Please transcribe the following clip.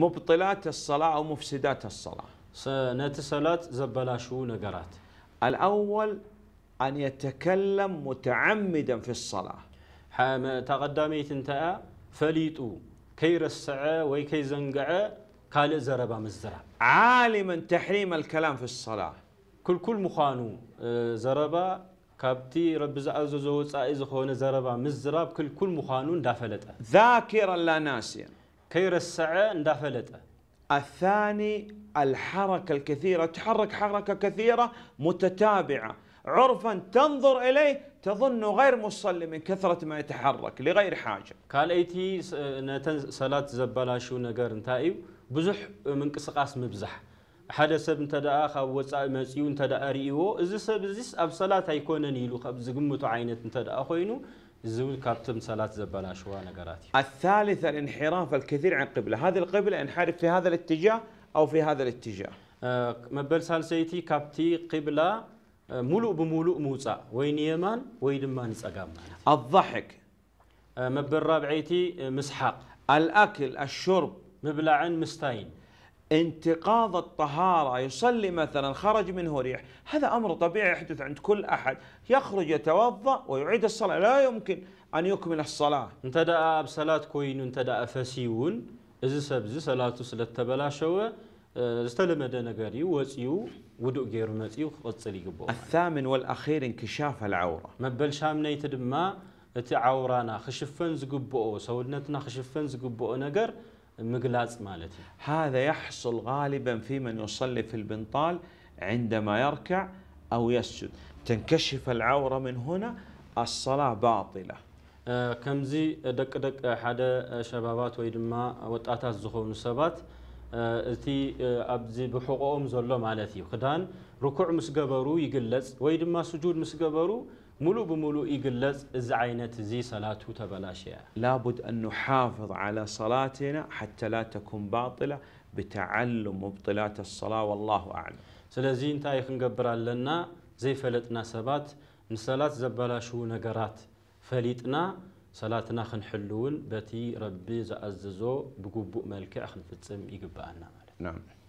مبطلات الصلاة أو مفسدات الصلاة سنتسلات صلاة زبلاشو نقرات الأول أن يتكلم متعمدا في الصلاة حام تقدمي تنتاء فليتو كي زنقعى كالئ زربا مزرع عالما تحريم الكلام في الصلاة كل كل مخانو آه، زربا كابتي رب زعزو زوصائي زربا مزرع كل كل مخانو دافلته ذاكرا لا ناسيا كيرسع اندفلت الثاني الحركة الكثيرة تحرك حركة كثيرة متتابعة عرفا تنظر إليه تظن غير مصلي من كثرة ما يتحرك لغير حاجة قال ايتي صلاة شو نقر انتائيو بزح من قصقاس مبزح ሓደ ሰብ እንተደኣ ካብ ወፃኢ መፅኡ እንተደኣ ርእይዎ سب ሰብ اب صلاة ሰላት يلو خب ካብ عينت انت دا ኮይኑ زول كابتن سلات زبالة شوى نقراتي الثالثة الانحراف الكثير عن قبلة هذه القبلة انحرف في هذا الاتجاه أو في هذا الاتجاه آه مبل سالسيتي كابتي قبلة آه ملوء بملوء موسى وين يمان وين ما نسقام الضحك آه مبل رابعيتي آه، مسحق الأكل الشرب مبلعن مستاين انتقاض الطهارة يصلي مثلا خرج منه ريح هذا أمر طبيعي يحدث عند كل أحد يخرج يتوضأ ويعيد الصلاة لا يمكن أن يكمل الصلاة انتدى بصلاة كوين انتدى فسيون إذا سبزي صلاة ሰላቱ تبلا شوى استلم እዩ ወፂኡ ውዱእ ገይሩ መፂኡ ክቕፅል ይግብኦ الثامن والأخير انكشاف العورة ما بل شامنا እቲ تعورانا ክሽፈን ዝግብኦ سولنتنا ክሽፈን ዝግብኦ نقر مقلاص مالتي هذا يحصل غالبا في من يصلي في البنطال عندما يركع أو يسجد تنكشف العورة من هنا الصلاة باطلة ከምዚ آه، ደቂ دق ሓደ ሸባባት ወይ ድማ ወጣታት ዝኾኑ ሰባት آه، እቲ آه، ኣብዚ ብሕቆኦም ዘሎ ማለት እዩ ክዳን ርኩዕ ምስ ገበሩ ይግለጽ ملو بملو إجلز زعينة زي صلاة تبلاشيا لابد أن نحافظ على صلاتنا حتى لا تكون باطلة بتعلم مبطلات الصلاة والله أعلم سلازين تايخ نقبر لنا زي فلتنا سبات نسلات زبلاشو نقرات فليتنا صلاتنا خنحلون بتي ربي زأززو بقبو ملكي خنفتسم إقبالنا نعم